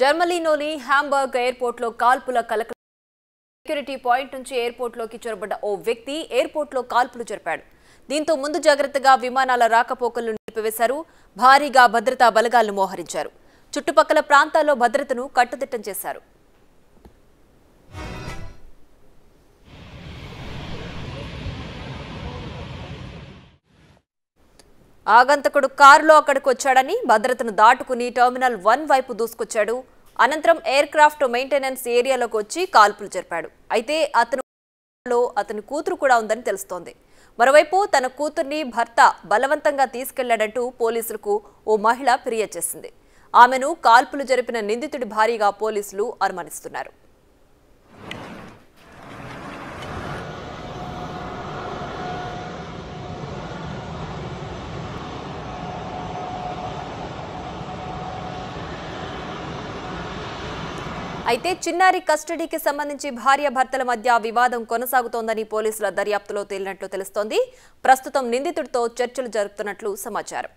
జర్మనీలోని Hamburg ఎయిర్పోర్ట్లో కాల్పుల కలక security point నుంచి ఎయిర్పోర్ట్లోకి చొరబడ్డ ఓ వ్యక్తి ఎయిర్పోర్ట్లో కాల్పులు జరిపాడు దీంతో ముందు జాగ్రత్తగా విమానాల రాకపోకలను నిలిపివేశారు భారీగా భద్రతా బలగాలను మోహరించారు చుట్టుపక్కల ప్రాంతాల్లో భద్రతను కట్టుదిట్టం చేశారు ఆగంతకుడు కారులో అక్కడికి వచ్చాడని భద్రతను దాటుకుని టర్మినల్ వన్ వైపు దూసుకొచ్చాడు అనంతరం ఎయిర్ క్రాఫ్ట్ మెయింటెనెన్స్ ఏరియాలోకి వచ్చి కాల్పులు జరిపాడు అయితే అతను అతని కూతురు కూడా ఉందని తెలుస్తోంది మరోవైపు తన కూతుర్ని భర్త బలవంతంగా తీసుకెళ్లాడంటూ పోలీసులకు ఓ మహిళ ఫిర్యాదు చేసింది ఆమెను కాల్పులు జరిపిన నిందితుడి భారీగా పోలీసులు అనుమానిస్తున్నారు అయితే చిన్నారి కస్టడీకి సంబంధించి భార్య భర్తల మధ్య వివాదం కొనసాగుతోందని పోలీసుల దర్యాప్తులో తేలినట్లు తెలుస్తోంది ప్రస్తుతం నిందితుడితో చర్చలు జరుపుతున్నట్లు సమాచారం